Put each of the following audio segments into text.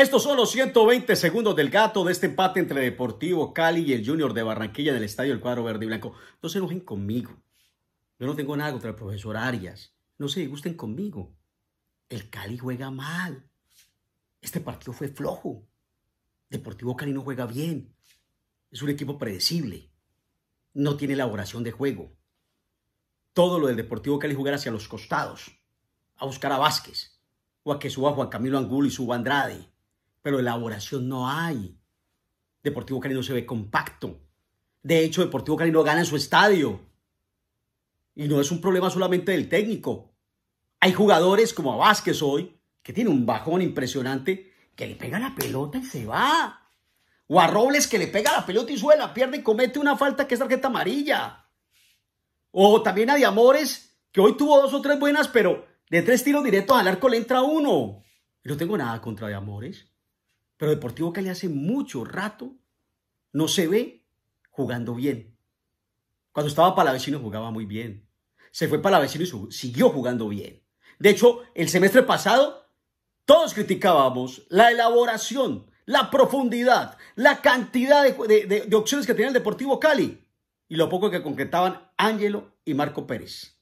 Estos son los 120 segundos del gato de este empate entre Deportivo Cali y el Junior de Barranquilla en el estadio El cuadro verde y blanco. No se enojen conmigo. Yo no tengo nada contra el profesor Arias. No se gusten conmigo. El Cali juega mal. Este partido fue flojo. Deportivo Cali no juega bien. Es un equipo predecible. No tiene elaboración de juego. Todo lo del Deportivo Cali jugar hacia los costados. A buscar a Vázquez. O a que suba Juan Camilo Angulo y suba Andrade pero elaboración no hay. Deportivo Cali no se ve compacto. De hecho, Deportivo Cali no gana en su estadio. Y no es un problema solamente del técnico. Hay jugadores como a Vázquez hoy, que tiene un bajón impresionante, que le pega la pelota y se va. O a Robles que le pega la pelota y sube la pierna y comete una falta que es tarjeta amarilla. O también a Diamores, que hoy tuvo dos o tres buenas, pero de tres tiros directos al arco le entra uno. Y no tengo nada contra Diamores. Pero Deportivo Cali hace mucho rato no se ve jugando bien. Cuando estaba para la Palavecino jugaba muy bien. Se fue para Palavecino y siguió jugando bien. De hecho, el semestre pasado todos criticábamos la elaboración, la profundidad, la cantidad de, de opciones que tenía el Deportivo Cali y lo poco que concretaban Ángelo y Marco Pérez.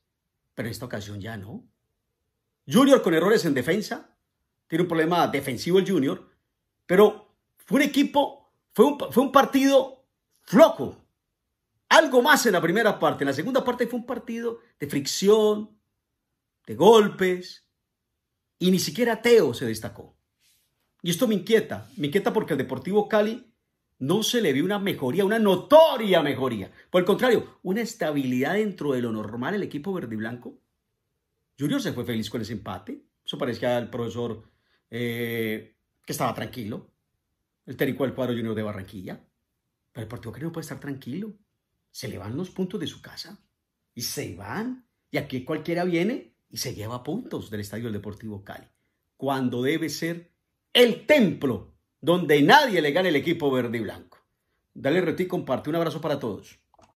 Pero en esta ocasión ya no. Junior con errores en defensa. Tiene un problema defensivo el Junior. Pero fue un equipo, fue un, fue un partido flojo. Algo más en la primera parte. En la segunda parte fue un partido de fricción, de golpes, y ni siquiera Teo se destacó. Y esto me inquieta, me inquieta porque al Deportivo Cali no se le vio una mejoría, una notoria mejoría. Por el contrario, una estabilidad dentro de lo normal el equipo verde y blanco. Junior se fue feliz con ese empate. Eso parecía al profesor eh, que estaba tranquilo, el técnico del cuadro junior de Barranquilla. Pero el Deportivo Cali no puede estar tranquilo. Se le van los puntos de su casa y se van. Y aquí cualquiera viene y se lleva puntos del Estadio del Deportivo Cali. Cuando debe ser el templo donde nadie le gane el equipo verde y blanco. Dale y comparte. Un abrazo para todos.